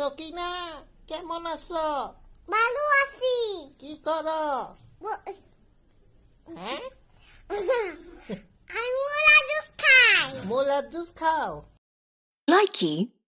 So, Kina, ke mana so? Malu asi. Ki koro? Eh? eh? Aku mula jus kai. Mula jus kau. Likey.